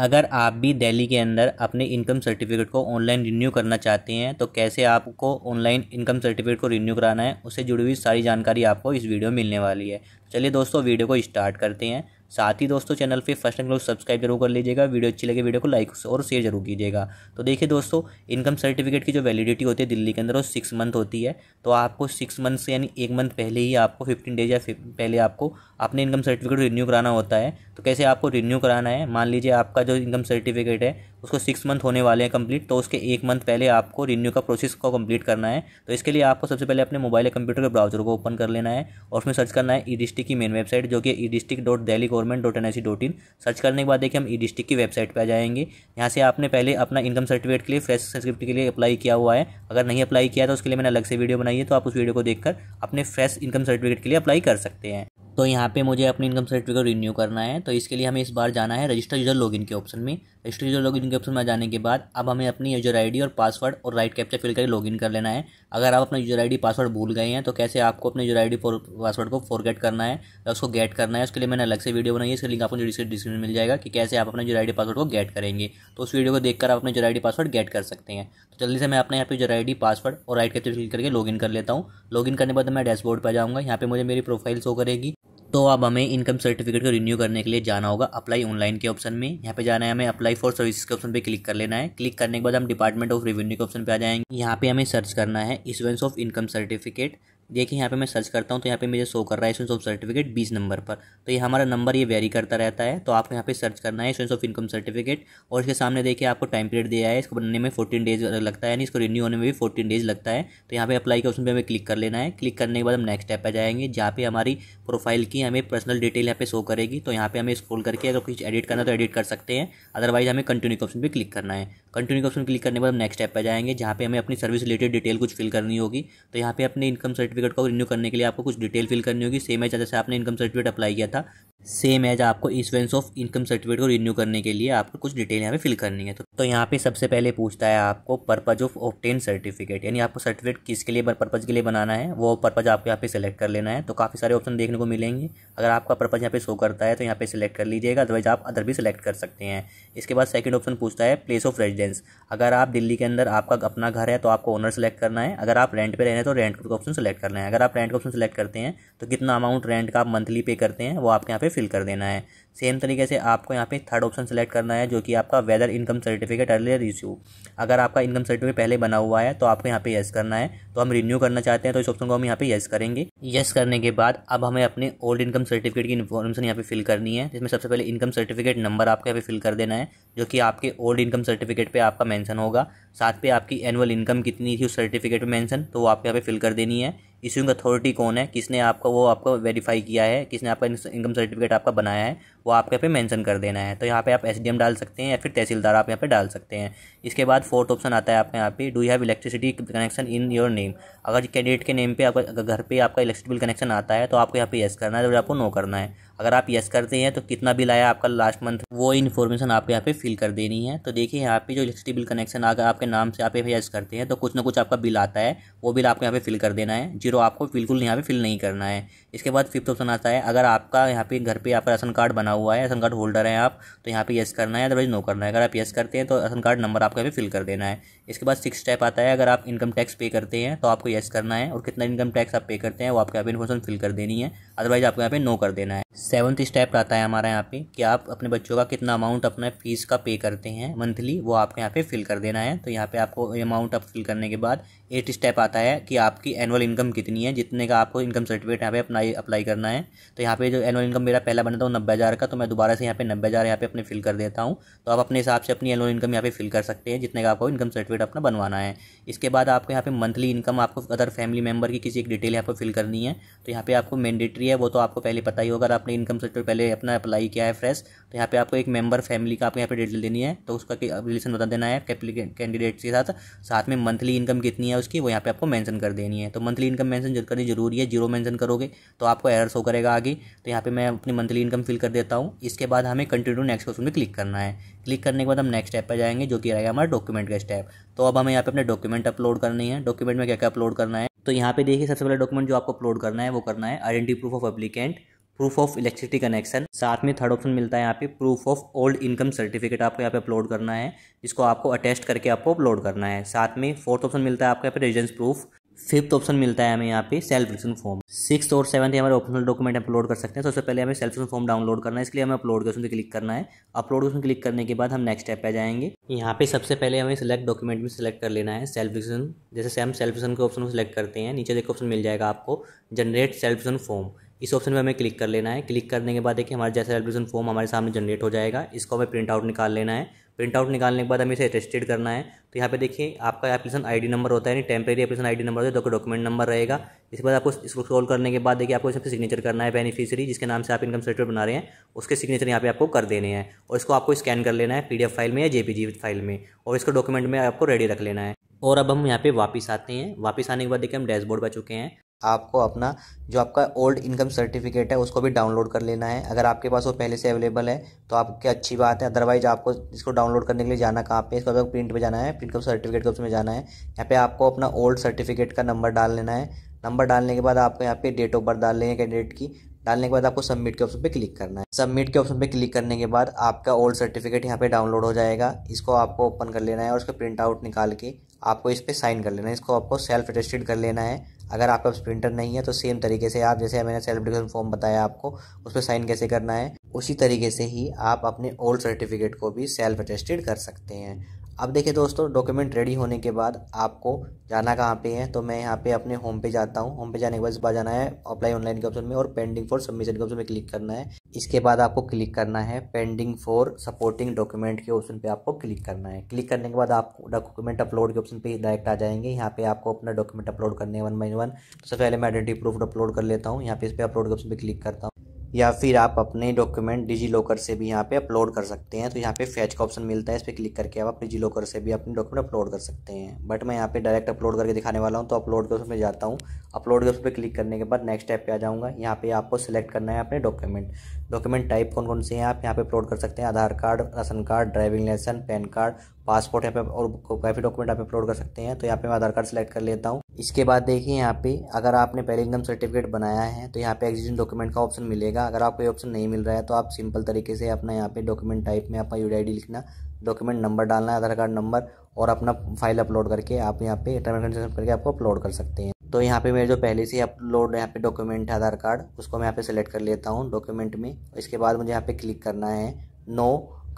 अगर आप भी दिल्ली के अंदर अपने इनकम सर्टिफिकेट को ऑनलाइन रिन्यू करना चाहते हैं तो कैसे आपको ऑनलाइन इनकम सर्टिफिकेट को रिन्यू कराना है उससे जुड़ी हुई सारी जानकारी आपको इस वीडियो में मिलने वाली है तो चलिए दोस्तों वीडियो को स्टार्ट करते हैं साथ ही दोस्तों चैनल पे फर्स्ट टाइम लोग सब्सक्राइब जरूर कर लीजिएगा वीडियो अच्छी लगे वीडियो को लाइक और शेयर जरूर कीजिएगा तो देखिए दोस्तों इनकम सर्टिफिकेट की जो वैलिडिटी होती है दिल्ली के अंदर वो सिक्स मंथ होती है तो आपको सिक्स मंथ से यानी एक मंथ पहले ही आपको फिफ्टीन डेज या पहले आपको अपने इनकम सर्टिफिकेट रिन्यू कराना होता है तो कैसे आपको रिन्यू कराना है मान लीजिए आपका जो इनकम सर्टिफिकेट है उसको सिक्स मंथ होने वाले हैं कंप्लीट तो उसके एक मंथ पहले आपको रिन्यू का प्रोसेस को कंप्लीट करना है तो इसके लिए आपको सबसे पहले अपने मोबाइल या कंप्यूटर के ब्राउजर को ओपन कर लेना है और उसमें सर्च करना है ई डिस्ट्रिक्ट की मेन वेबसाइट जो कि e district dot Delhi government dot N I C dot in search करने के बाद देखिए हम ई डिस्ट्रिक्ट की वेबसाइट पर आ जाएंगे यहाँ से आपने पहले अपना इनकम सर्टिफिकेट के लिए फ्रेश सर्टिफिकेट के लिए अप्लाई किया हुआ है अगर नहीं अप्लाई किया तो उसके लिए मैंने अलग से वीडियो बनाई है तो आप उस वीडियो को देखकर अपने फ्रेश इनकम सर्टिफिकेट के लिए अप्लाई कर सकते हैं तो यहाँ पे मुझे अपनी इनकम सर्टिफिकेट रिन्यू करना है तो इसके लिए हमें इस बार जाना है रजिस्टर यूजर लॉगिन के ऑप्शन में स्टीरियो लॉगिन के ऑप्शन में जाने के बाद अब हमें अपनी यूजर आईडी और पासवर्ड और राइट कैप्चा फिल करके लॉगिन कर लेना है अगर आप अपना यूजर आईडी पासवर्ड भूल गए हैं तो कैसे आपको अपने यूजर आईडी पासवर्ड को फॉरगेट करना है या उसको गेट करना है उसके लिए मैंने अलग से वीडियो बनाई है इसका लिंक आपको डिस्क्रिप्शन में मिल जाएगा कि कैसे आप अपने यूजर आई पासवर्ड को गेट करेंगे तो उस वीडियो को देखकर आप अपने जो आई पासवर्ड गेट कर सकते हैं तो जल्दी से मैं अपने यहाँ पर यूजर आई पासवर्ड और राइट कैप्चा फिल करके लॉगिन कर लेता हूँ लॉगिन करने के बाद मैं डैशबोर्ड पर जाऊँगा यहाँ पर मुझे मेरी प्रोफाइल शो करेगी तो अब हमें इनकम सर्टिफिकेट को रिन्यू करने के लिए जाना होगा अप्लाई ऑनलाइन के ऑप्शन में यहाँ पे जाना है हमें अप्लाई फॉर सर्विस के ऑप्शन पे क्लिक कर लेना है क्लिक करने के बाद हम डिपार्टमेंट ऑफ रेवेन्यू के ऑप्शन पे आ जाएंगे यहाँ पे हमें सर्च करना है इशुएंस ऑफ इनकम सर्टिफिकेट देखिए यहाँ पे मैं सर्च करता हूँ तो यहाँ पे मुझे शो कर रहा है स्टूडेंट्स ऑफ सर्टिफिकेट बीस नंबर पर तो ये हमारा नंबर ये वेरी करता रहता है तो आपको यहाँ पे सर्च करना है स्टूडेंट्स ऑफ इनकम सर्टिफिकेट और इसके सामने देखिए आपको टाइम पीरियड दिया है इसको बनने में फोर्टीन डेज लगता है यानी इसको रिन्यू होने में भी फोर्टीन डेज लगता है तो यहाँ पे अप्लाई किया उसमें हमें क्लिक कर लेना है क्लिक करने के बाद हम नेक्स्ट ऐप पर जाएंगे जहाँ पे हमारी प्रोफाइल की हमें पर्सनल डिटेल यहाँ पे शो करेगी तो यहाँ पे हमें स्क्रोल करके अगर कुछ एडिट करना तो एडिट कर सकते हैं अदरवाइज हमें कंटिन्यू के ऑप्शन पर क्लिक करना है कंटिन्यू ऑप्शन क्लिक करने के बाद हम नेक्स्ट स्टेप पर जाएंगे जहाँ पे हमें अपनी सर्विस रिलेटेड डिटेल कुछ फिल करनी होगी तो यहाँ पे अपने इनकम सर्टिफिकेट सर्टिफिकेट को रिन्यू करने के लिए आपको कुछ डिटेल फिल करनी होगी सेम है जैसे आपने इनकम सर्टिफिकेट अप्लाई किया था सेम एज आपको इशुएंस ऑफ इनकम सर्टिफिकेट को रिन्यू करने के लिए आपको कुछ डिटेल यहाँ पे फिल करनी है तो, तो यहाँ पे सबसे पहले पूछता है आपको पर्पज ऑफ ऑप्टेन सर्टिफिकेट यानी आपको सर्टिफिकेट किसके लिए पर्पज के लिए बनाना है वो पर्पज आपको यहाँ पे सेलेक्ट कर लेना है तो काफ़ी सारे ऑप्शन देखने को मिलेंगे अगर आपका पर्पज यहाँ पे शो करता है तो यहाँ पे सिलेक्ट कर लीजिएगा अदरवाइज आप अदर भी सिलेक्ट कर सकते हैं इसके बाद सेकेंड ऑप्शन पूछता है प्लेस ऑफ रेजिडेंस अगर आप दिल्ली के अंदर आपका अपना घर है तो आपको ओनर सेलेक्ट करना है अगर आप रेंट पर रहें तो रेंट का ऑप्शन सेलेक्ट करना है अगर आप रेंट का ऑप्शन सेलेक्ट करते हैं तो कितना अमाउंट रेंट का आप मंथली पे करते हैं वो आपके यहाँ पे फिल कर देना है सेम तरीके से आपको यहाँ पे थर्ड ऑप्शन सेलेक्ट करना है जो कि आपका whether income certificate earlier issue अगर आपका इनकम सर्टिफिकेट पहले बना हुआ है तो आपको यहाँ पे येस करना है तो हम रिन्यू करना चाहते हैं तो इस ऑप्शन को हम यहाँ पे येस करेंगे येस करने के बाद अब हमें अपने ओल्ड इनकम सर्टिफिकेट की इन्फॉर्मेशन यहाँ पे फिल करनी है जिसमें सबसे पहले इनकम सर्टिफिकेट नंबर आपको यहाँ पे फिल कर देना है जो कि आपके ओल्ड इनकम सर्टिफिकेट पे आपका मेंशन होगा साथ पे आपकी एनुअल इनकम कितनी थी उस सर्टिफिकेट में मेंशन तो वो आपको यहाँ पे फिल कर देनी है इश्यूंग अथॉरिटी कौन है किसने आपका वो आपको वेरीफाई किया है किसने आपका इनकम सर्टिफिकेट आपका बनाया है वो आपके यहाँ पे मेंशन कर देना है तो यहाँ पे आप एस डाल सकते हैं या फिर तहसीलदार आप यहाँ पे डाल सकते हैं इसके बाद फोर्थ ऑप्शन आता है आपके यहाँ पे do have electricity connection in your name अगर कैंडिडेट के नेम पे आपका घर पे आपका इलेक्ट्रिसिटी बिल कनेक्शन आता है तो आपको यहाँ पे येस करना है तो आपको नो करना है अगर आप यस करते हैं तो कितना बिल आया आपका लास्ट मंथ वो इन्फॉर्मेशन आपको यहाँ पे फिल कर देनी है तो देखिए यहाँ पे जो इलेक्ट्रिसिटी बिल कनेक्शन अगर आपके नाम से आप यस करते हैं तो कुछ ना कुछ आपका बिल आता है वो बिल आपको यहाँ पे फिल कर देना है जीरो आपको बिल्कुल यहाँ पे फिल नहीं करना है इसके बाद फिफ्थ ऑप्शन आता है अगर आपका यहाँ पे घर पर आपका राशन कार्ड बना हुआ है राशन कार्ड होल्डर है आप तो यहाँ पे यस करना है अदरवाइज नो करना है अगर आप यस करते हैं तो राशन कार्ड नंबर आपको यहाँ पे फिल कर देना है इसके बाद सिक्स स्टेप आता है अगर आप इनकम टैक्स पे करते हैं तो आपको यस करना है और कितना इनकम टैक्स आप पे करते हैं वो आपको यहाँ पे इन्फॉर्मेशन फिल कर देनी है अदरवाइज आपको यहाँ पे नो कर देना है सेवन्थ स्टेप आता है हमारा यहाँ पे कि आप अपने बच्चों का कितना अमाउंट अपना फ़ीस का पे करते हैं मंथली वो आपको यहाँ पे फिल कर देना है तो यहाँ पे आपको अमाउंट आप फिल करने के बाद एट स्टेप आता है कि आपकी एनुअल इनकम कितनी है जितने का आपको इनकम सर्टिफिकेट यहाँ पे अपना अप्लाई करना है तो यहाँ पे जो एनुअल इनकम मेरा पहला बना था वो नब्बे हज़ार का तो मैं दोबारा से यहाँ पे नब्बे हज़ार यहाँ पे अपने फिल कर देता हूँ तो आप अपने हिसाब से अपनी एनुअल इनकम यहाँ पे फिल कर सकते हैं जितने का आपको इनकम सर्टिफिकेट अपना बनवाना है इसके बाद आपको यहाँ पे मंथली इनकम आपको अदर फैमिली मेम्बर की किसी एक डिटेल यहाँ पर फिल करनी है तो यहाँ पर आपको मैंडेटरी है वो तो आपको पहले पता ही होगा अगर आपने इनकम सर्टिफिकेट पहले अपना अप्लाई किया है फ्रेश तो यहाँ पर आपको एक मेम्बर फैमिली का आपको यहाँ पर डिटेल देनी है तो उसका रिलेशन बता देना है कैंडिडेट्स के साथ साथ में मंथली इनकम कितनी है सर्च की वो यहाँ पे आपको मेंशन कर देनी है तो मंथली इनकम मेंशन करनी जरूरी है जीरो मेंशन करोगे तो आपको एरर शो करेगा आगे तो यहाँ पे मैं अपनी मंथली इनकम फिल कर देता हूँ इसके बाद हमें कंटिन्यू नेक्स्ट क्वेश्चन में क्लिक करना है क्लिक करने के बाद हम नेक्स्ट स्टेप पर जाएंगे जो कि रहेगा हमारा डॉक्यूमेंट का स्टेप तो अब हमें यहाँ पे अपने डॉक्यूमेंट अपलोड करनी है डॉक्यूमेंट में क्या क्या अपलोड करना है तो यहाँ पे देखिए सबसे पहले डॉक्यूमेंट जो आपको अपलोड करना है वो करना है identity proof of applicant proof of electricity connection साथ में थर्ड ऑप्शन मिलता है यहाँ पे proof of old income certificate आपको यहाँ पे अपलोड करना है जिसको आपको अटेस्ट करके आपको अपलोड करना है साथ में फोर्थ ऑप्शन मिलता है आपको यहाँ पे रेजिडेंस प्रूफ फिफ्थ ऑप्शन मिलता है हमें यहाँ पे सेल्फ रिजन फॉर्म सिक्स और सेवन्थ हमारे ऑप्शनल डॉक्यूमेंट अपलोड कर सकते हैं सबसे पहले हमें सेल्फ रिजन फॉर्म डाउनलोड करना है इसलिए हमें अपलोड के ऑप्शन क्लिक करना है अपलोड ऑप्शन क्लिक करने के बाद हम नेक्स्ट स्टेप पे जाएंगे यहाँ पे सबसे पहले हमें सेलेक्ट डॉक्यूमेंट में सेलेक्ट कर लेना है सेल्फ रिजन जैसे हम सेल्फ रिजन के ऑप्शन को सिलेक्ट करते हैं नीचे देखो ऑप्शन मिल जाएगा आपको जनरेट सेल्फ रिजन फॉर्म इस ऑप्शन में हमें क्लिक कर लेना है क्लिक करने के बाद देखिए हमारा जैसा एप्लीकेशन फॉर्म हमारे सामने जनरेट हो जाएगा इसको हमें प्रिंट आउट निकाल लेना है प्रिंट आउट निकालने के बाद हमें इसे अटेस्टेड करना है तो यहाँ पे देखिए आपका एप्लीकेशन आईडी नंबर होता है यानी टेम्प्रेरी एप्लीकेशन आईडी नंबर होता है डॉक्यूमेंट नंबर रहेगा इसके बाद आपको इसको स्क्रॉल करने के बाद देखिए आपको इसमें सिग्नेचर करना है बेनिफिशियरी जिसके नाम से आप इनकम सर्टिफिकेट बना रहे हैं उसके सिग्नेचर यहाँ पे आपको कर देने हैं और इसको आपको स्कैन कर लेना है पीडीएफ फाइल में या जेपीजी फाइल में और इसको डॉक्यूमेंट में आपको रेडी रख लेना है और अब हम यहाँ पे वापस आते हैं वापस आने के बाद देखिए हम डैशबोर्ड पर चुके हैं आपको अपना जो आपका ओल्ड इनकम सर्टिफिकेट है उसको भी डाउनलोड कर लेना है अगर आपके पास वो पहले से अवेलेबल है तो आपकी अच्छी बात है अदरवाइज आपको इसको डाउनलोड करने के लिए जाना कहाँ पे इसको अगर प्रिंट पे जाना है इनकम सर्टिफिकेट के उसमें जाना है यहाँ पे आपको अपना ओल्ड सर्टिफिकेट का नंबर डाल लेना है नंबर डालने के बाद आपको यहाँ पे डेट ऑफ बर्थ डाल लेंगे कैंडिडेट की डालने के बाद आपको सबमिट के ऑप्शन पे क्लिक करना है सबमिट के ऑप्शन पे क्लिक करने के बाद आपका ओल्ड सर्टिफिकेट यहाँ पे डाउनलोड हो जाएगा इसको आपको ओपन कर लेना है और उसका प्रिंट आउट निकाल के आपको इस पर साइन कर लेना है इसको आपको सेल्फ अटेस्टेड कर लेना है अगर आपका प्रिंटर नहीं है तो सेम तरीके से आप जैसे मैंने सेल्फ डिक्लेरेशन फॉर्म बताया आपको उस पर साइन कैसे करना है उसी तरीके से ही आप अपने ओल्ड सर्टिफिकेट को भी सेल्फ अटेस्टेड कर सकते हैं अब देखिए दोस्तों डॉक्यूमेंट रेडी होने के बाद आपको जाना कहाँ पे है तो मैं यहाँ पे अपने होम पे जाता हूँ होम पे जाने के बाद इस बार जाना है अप्लाई ऑनलाइन के ऑप्शन में और पेंडिंग फॉर सबमिशन के ऑप्शन में क्लिक करना है इसके बाद आपको क्लिक करना है पेंडिंग फॉर सपोर्टिंग डॉक्यूमेंट के ऑप्शन पे आपको क्लिक करना है क्लिक करने के बाद आप डॉक्यूमेंट अपलोड के ऑप्शन पे डायरेक्ट आ जाएंगे यहाँ पे आपको अपना डॉक्यूमेंट अपलोड करने है वन बाई वन सबसे पहले मैं आइडेंटिटी प्रूफ अपलोड कर लेता हूँ यहाँ पे इस पर अपलोड के ऑप्शन पर क्लिक करता हूँ या फिर आप अपने डॉक्यूमेंट डिजी लॉकर से भी यहाँ पे अपलोड कर सकते हैं तो यहाँ पे फैच का ऑप्शन मिलता है इस पर क्लिक करके आप डिजी लॉकर से भी अपने डॉक्यूमेंट अपलोड कर सकते हैं बट मैं यहाँ पे डायरेक्ट अपलोड करके दिखाने वाला हूँ तो अपलोड के उसमें जाता हूँ अपलोड के उस पर क्लिक करने के बाद नेक्स्ट स्टेप पर आ जाऊँगा यहाँ पे आपको सिलेक्ट करना है अपने डॉक्यूमेंट डॉक्यूमेंट टाइप कौन कौन से हैं आप यहाँ पे अपलोड कर सकते हैं Aadhaar card ration card driving license PAN card passport यहाँ पे और काफ़ी डॉक्यूमेंट आप अपलोड कर सकते हैं तो यहाँ पे मैं आधार कार्ड सेलेक्ट कर लेता हूँ इसके बाद देखिए यहाँ पे अगर आपने पहले इनकम सर्टिफिकेट बनाया है तो यहाँ पे एग्जिस्टिंग डॉक्यूमेंट का ऑप्शन मिलेगा अगर आपको ये ऑप्शन नहीं मिल रहा है तो आप सिंपल तरीके से अपना यहाँ पे डॉक्यूमेंट टाइप में अपना यू लिखना डॉक्यूमेंट नंबर डालना है आधार कार्ड नंबर और अपना फाइल अपलोड करके आप यहाँ पे टर्म करके आपको अपलोड कर सकते हैं तो यहाँ पे मेरे जो पहले से अपलोड यहाँ पे डॉक्यूमेंट है आधार कार्ड उसको मैं यहाँ पे सेलेक्ट कर लेता हूँ डॉक्यूमेंट में इसके बाद मुझे यहाँ पे क्लिक करना है no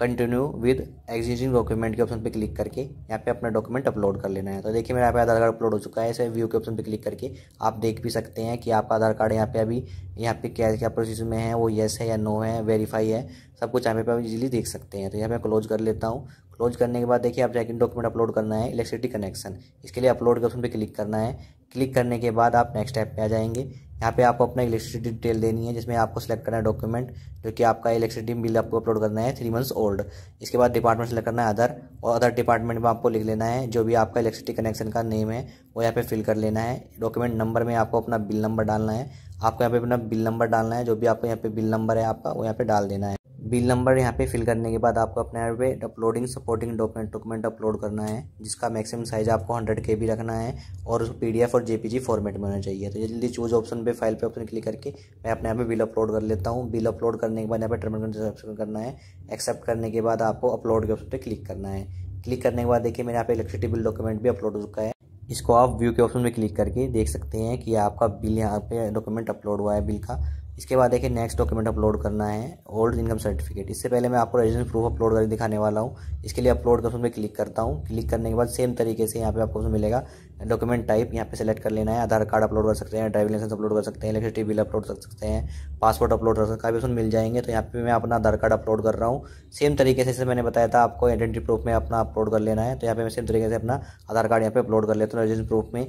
continue with existing document के ऑप्शन पे क्लिक करके यहाँ पे अपना डॉक्यूमेंट अपलोड कर लेना है तो देखिए मेरा यहाँ पे आधार कार्ड अपलोड हो चुका है इसे व्यू के ऑप्शन पे क्लिक करके आप देख भी सकते हैं कि आपका आधार कार्ड यहाँ पे अभी यहाँ पे क्या क्या प्रोसेस में है वो येस है या नो है वेरीफाई है सब कुछ यहाँ पे आप इजिली देख सकते हैं तो यहाँ पे क्लोज कर लेता हूँ क्लोज करने के बाद देखिए आप जाके डॉक्यूमेंट अपलोड करना है इलेक्ट्रिसिटी कनेक्शन इसके लिए अपलोड के ऑप्शन पर क्लिक करना है क्लिक करने के बाद आप नेक्स्ट ऐप पे आ जाएंगे यहाँ पे आपको अपना इलेक्ट्रिसिटी डिटेल देनी है जिसमें आपको सेलेक्ट करना है डॉक्यूमेंट जो कि आपका इलेक्ट्रिसिटी बिल आपको अपलोड करना है थ्री मंथ्स ओल्ड इसके बाद डिपार्टमेंट सेलेक्ट करना है अदर और अदर डिपार्टमेंट में आपको लिख लेना है जो भी आपका इलेक्ट्रिसिटी कनेक्शन का नेम है वो यहाँ पे फिल कर लेना है डॉक्यूमेंट नंबर में आपको अपना बिल नंबर डालना है आपको यहाँ पे अपना बिल नंबर डालना है जो भी आपको यहाँ पे बिल नंबर है आपका वो यहाँ पे डाल देना है बिल नंबर यहाँ पे फिल करने के बाद आपको अपने यहाँ पे uploading supporting document document upload करना है जिसका मैक्सिमम साइज आपको हंड्रेड के बी रखना है और उसको पी और जे फॉर्मेट में होना चाहिए तो जल्दी चूज ऑप्शन पे फाइल पे ऑप्शन क्लिक करके मैं अपने यहाँ पे बिल अपलोड कर लेता हूँ बिल अपलोड करने के बाद यहाँ पे टर्म एंड कंडीशन करना है एक्सेप्ट करने के बाद आपको अपलोड के ऑप्शन पर क्लिक करना है क्लिक करने के बाद देखिए मेरे यहाँ पे इलेक्ट्रिसिटी बिल डॉक्यूमेंट भी अपलोड हो चुका है इसको आप व्यू के ऑप्शन में क्लिक करके देख सकते हैं कि आपका बिल यहाँ पे डॉक्यूमेंट अपलोड हुआ है बिल का इसके बाद देखिए नेक्स्ट डॉक्यूमेंट अपलोड करना है ओल्ड इनकम सर्टिफिकेट इससे पहले मैं आपको रेजिडेंस प्रूफ अपलोड करके दिखाने वाला हूँ इसके लिए अपलोड का उसमें क्लिक करता हूँ क्लिक करने के बाद सेम तरीके से यहाँ पे आपको मिलेगा डॉक्यूमेंट टाइप यहाँ पे सेलेक्ट कर लेना है आधार कार्ड अपलोड कर सकते हैं ड्राइविंग लाइसेंस अपलोड कर सकते हैं इलेक्ट्रिसिटी बिल अपलोड कर सकते हैं पासपोर्ट अपलोड कर सकते हैं उसमें मिल जाएंगे तो यहाँ पे मैं अपना आधार कार्ड अपलोड कर रहा हूँ सेम तरीके से जैसे मैंने बताया था आपको आइडेंटिटी प्रूफ में अपना अपलोड कर लेना है तो यहाँ पर मैं सेम तरीके से अपना आधार कार्ड यहाँ पर अपलोड कर लेता हूँ रेजिडेंस प्रूफ में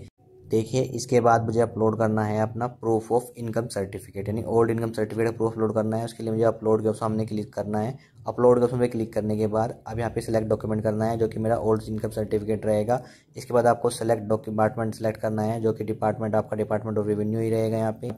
देखिए इसके बाद मुझे अपलोड करना है अपना प्रूफ ऑफ इनकम सर्टिफिकेट यानी old income certificate proof upload करना है उसके लिए मुझे अपलोड के ऑप्शन हमने क्लिक करना है अपलोड के ऑप्शन पे क्लिक करने के बाद अब यहाँ पे सिलेक्ट डॉक्यूमेंट करना है जो कि मेरा ओल्ड इनकम सर्टिफिकेट रहेगा इसके बाद आपको सेलेक्ट डिपार्टमेंट सेलेक्ट करना है जो कि डिपार्टमेंट आपका डिपार्टमेंट ऑफ रेवेन्यू ही रहेगा यहाँ पे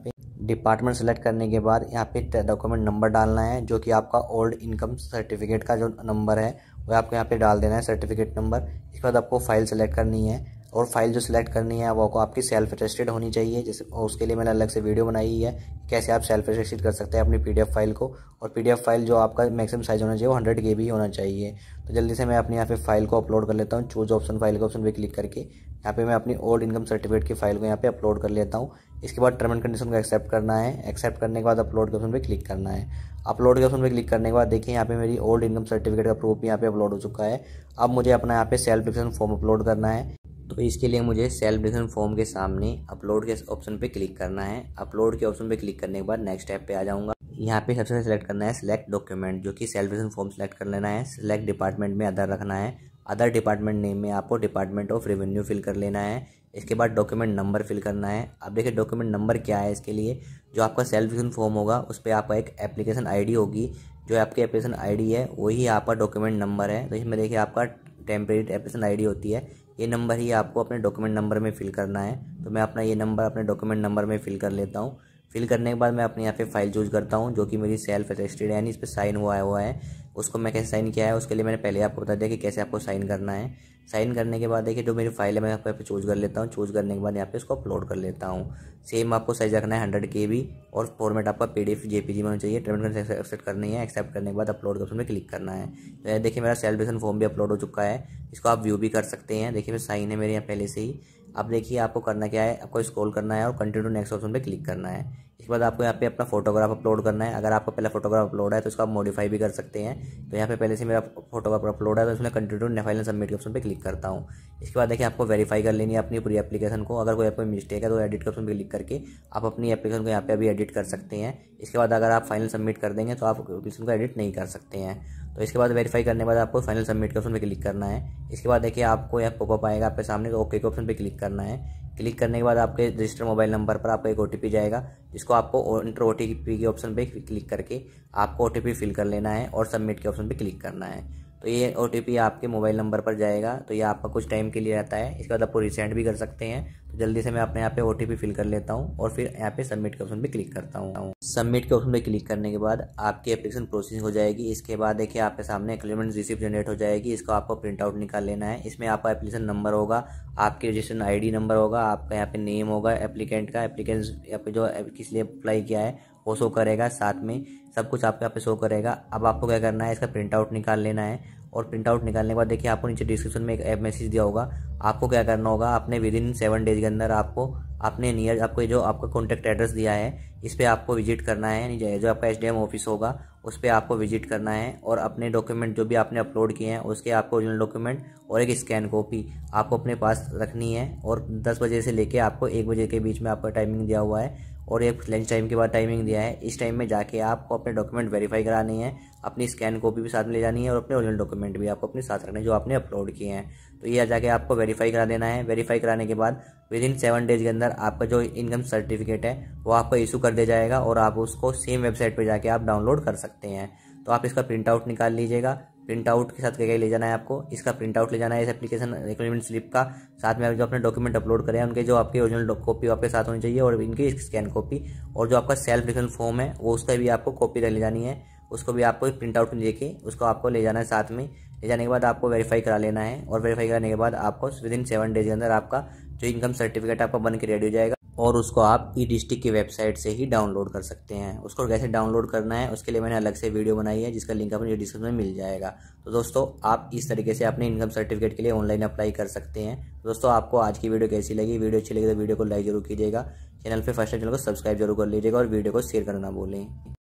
डिपार्टमेंट सेलेक्ट करने के बाद यहाँ पे डॉक्यूमेंट नंबर डालना है जो कि आपका ओल्ड इनकम सर्टिफिकेट का जो नंबर है वो आपको यहाँ पे डाल देना है सर्टिफिकेट नंबर इसके बाद आपको फाइल सेलेक्ट करनी है और फाइल जो सिलेक्ट करनी है वो आपकी सेल्फ अटेस्टेड होनी चाहिए जैसे उसके लिए मैंने अलग से वीडियो बनाई है कैसे आप सेल्फ अटेस्टेड कर सकते हैं अपनी पी फाइल को और पी फाइल जो आपका मैक्सिमम साइज होना चाहिए वो हंड्रेड के होना चाहिए तो जल्दी से मैं अपने यहाँ पे फाइल को अपलोड कर लेता हूँ चूज ऑप्शन फाइल के ऑप्शन पर क्लिक करके यहाँ पे मैं अपनी ओल्ड इनकम सर्टिफिकेट की फाइल को यहाँ पे अपलोड कर लेता हूँ इसके बाद टर्म एंड कंडीशन को एक्सेप्ट करना है एक्सेप्ट करने के बाद अपलोड के ऑप्शन पे क्लिक करना है अपलोड के ऑप्शन पे क्लिक करने के बाद देखिए यहाँ पे मेरी ओल्ड इनकम सर्टिफिकेट का प्रूफ भी यहाँ पे अपलोड हो चुका है अब मुझे अपना यहाँ पे सेल्फ डिक्लेरेशन फॉर्म अपलोड करना है तो इसके लिए मुझे सेल्फ डिसीजन फॉर्म के सामने अपलोड के ऑप्शन पे क्लिक करना है अपलोड के ऑप्शन पे क्लिक करने के बाद नेक्स्ट स्टेप पे आ जाऊंगा यहाँ पे सबसे सेलेक्ट करना है सिलेक्ट डॉक्यूमेंट जो कि सेल्फ डिसीजन फॉर्म सेलेक्ट कर लेना है सिलेक्ट डिपार्टमेंट में अदर रखना है अदर डिपार्टमेंट नेम में आपको डिपार्टमेंट ऑफ रेवेन्यू फिल कर लेना है इसके बाद डॉक्यूमेंट नंबर फिल करना है अब देखिए डॉक्यूमेंट नंबर क्या है इसके लिए जो आपका सेल्फ डिसीजन फॉर्म होगा उस पर आपका एक एप्लीकेशन आई होगी जो आपकी एप्लीकेशन आई है वही आपका डॉक्यूमेंट नंबर है तो इसमें देखिए आपका टेम्परेरी एप्लीकेशन आई होती है ये नंबर ही आपको अपने डॉक्यूमेंट नंबर में फ़िल करना है तो मैं अपना ये नंबर अपने डॉक्यूमेंट नंबर में फ़िल कर लेता हूँ फिल करने के बाद मैं अपने यहाँ पे फाइल चूज करता हूँ जो कि मेरी सेल्फ अटेस्टेड यानी इस पर साइन हुआ हुआ है उसको मैं कैसे साइन किया है उसके लिए मैंने पहले आपको बता दिया कि कैसे आपको साइन करना है साइन करने के बाद देखिए जो मेरी फाइल है मैं यहाँ पे चूज कर लेता हूँ चूज करने के बाद यहाँ पे उसको अपलोड कर लेता हूँ सेम आपको साइज रखना है हंड्रेड के बी और फॉर्मेट आपका P D F J P G में होना चाहिए टर्मिनल एक्सेप्ट करनी है एक्सेप्ट करने के बाद अपलोड कर उसमें क्लिक करना है तो देखिए मेरा सेलिब्रेशन फॉर्म भी अपलोड हो चुका है इसको आप व्यू भी कर सकते हैं देखिए मैं साइन है मेरे यहाँ पहले से ही अब देखिए आपको करना क्या है आपको स्क्रॉल करना है और कंटिन्यू नेक्स्ट ऑप्शन पे क्लिक करना है इसके बाद आपको यहाँ पे अपना फोटोग्राफ अपलोड करना है अगर आपका पहला फोटोग्राफ अपलोड है तो उसका आप मॉडिफाई भी कर सकते हैं तो यहाँ पे पहले से मेरा फोटोग्राफ अपलोड है तो उसमें कंटिन्यू नेफाइल एंड सबमिट के ऑप्शन पे क्लिक करता हूँ इसके बाद देखिए आपको वेरीफाई कर लेनी है अपनी पूरी एप्लीकेशन को अगर कोई आपको मिस्टेक है तो एडिट के ऑप्शन पर क्लिक करके आप अपनी एप्लीकेशन को यहाँ पे अभी एडिट कर सकते हैं इसके बाद अगर आप फाइनल सबमिट कर देंगे तो आप एप्लीकेशन को एडिट नहीं कर सकते हैं तो इसके बाद वेरीफाई करने के बाद आपको फाइनल सबमिट के ऑप्शन पर क्लिक करना है इसके बाद देखिए आपको यह पॉपअप आएगा आपके सामने तो ओके के ऑप्शन पर क्लिक करना है क्लिक करने के बाद आपके रजिस्टर मोबाइल नंबर पर आपको एक ओ जाएगा जिसको आपको इंटर ओ के ऑप्शन पर क्लिक करके आपको ओ फिल कर लेना है और सबमिट के ऑप्शन पर क्लिक करना है तो ये ओ आपके मोबाइल नंबर पर जाएगा तो ये आपका कुछ टाइम के लिए रहता है इसके बाद आपको रिसेंड भी कर सकते हैं तो जल्दी से मैं अपने यहाँ पे ओ फिल कर लेता हूँ और फिर यहाँ पे सबमिट के ऑप्शन पे क्लिक करता हूँ सबमिट के ऑप्शन पे क्लिक करने के बाद आपकी एप्लीकेशन प्रोसेसिंग हो जाएगी इसके बाद देखिए आपके सामने एक्लेमेंट रिसिप्ट जनरेट हो जाएगी इसको आपको प्रिंट आउट निकाल लेना है इसमें आपका एप्लीकेशन नंबर होगा आपकी रजिस्ट्रेशन आई नंबर होगा आपका यहाँ पे नेम होगा एप्लीकेंट का एप्लीकेंट जो किस लिए अप्लाई किया है वो शो करेगा साथ में सब कुछ आपके यहाँ पे शो करेगा अब आपको क्या करना है इसका प्रिंट आउट निकाल लेना है और प्रिंट आउट निकालने के बाद देखिए आपको नीचे डिस्क्रिप्शन में एक ऐप मैसेज दिया होगा आपको क्या करना होगा आपने विद इन सेवन डेज के अंदर आपको आपने नियर आपको जो आपका कॉन्टैक्ट एड्रेस दिया है इस पर आपको विजिट करना है जो आपका एच ऑफिस होगा उस पर आपको विजिट करना है और अपने डॉक्यूमेंट जो भी आपने अपलोड किए हैं उसके आपको ओरिजिनल डॉक्यूमेंट और एक स्कैन कॉपी आपको अपने पास रखनी है और 10 बजे से लेके आपको एक बजे के बीच में आपका टाइमिंग दिया हुआ है और एक लंच टाइम के बाद टाइमिंग दिया है इस टाइम में जाके आपको अपने डॉक्यूमेंट वेरीफाई करानी है अपनी स्कैन कॉपी भी साथ में ले जानी है और अपने ओरिजिनल डॉक्यूमेंट भी आपको अपने साथ रखने जो आपने अपलोड किए हैं तो यह जाके आपको वेरीफाई करा देना है वेरीफाई कराने के बाद विद इन सेवन डेज के अंदर आपका जो इनकम सर्टिफिकेट है वो आपको इशू कर दिया जाएगा और आप उसको सेम वेबसाइट पर जाके आप डाउनलोड कर सकते हैं तो आप इसका प्रिंट आउट निकाल लीजिएगा प्रिंट आउट के साथ क्या क्या ले जाना है आपको इसका प्रिंट आउट ले जाना है इस एप्लीकेशन रिक्वायरमेंट स्लिप का साथ में आप जो अपने डॉक्यूमेंट अपलोड करें उनके जो आपके ओरिजिनल कॉपी आपके साथ होनी चाहिए और इनकी स्कैन कॉपी और जो आपका सेल्फ रिक्वेशन फॉर्म है वो उसका भी आपको कॉपी ले जानी है उसको भी आपको प्रिंट आउट लेके उसको आपको ले जाना है साथ में ले जाने के बाद आपको वेरीफाई करा लेना है और वेरीफाई कराने के बाद आपको विद इन सेवन डेज के अंदर आपका जो इनकम सर्टिफिकेट आपका बन के रेडी हो जाएगा और उसको आप ई डिस्ट्रिक्ट की वेबसाइट से ही डाउनलोड कर सकते हैं उसको कैसे डाउनलोड करना है उसके लिए मैंने अलग से वीडियो बनाई है जिसका लिंक आपको डिस्क्रिप्शन में मिल जाएगा तो दोस्तों आप इस तरीके से अपने इनकम सर्टिफिकेट के लिए ऑनलाइन अप्लाई कर सकते हैं तो दोस्तों आपको आज की वीडियो कैसी लगी वीडियो अच्छी लगी तो वीडियो को लाइक जरूर कीजिएगा चैनल पर फर्स्ट चैनल को सब्सक्राइब जरूर कर लीजिएगा और वीडियो को शेयर करना बोलें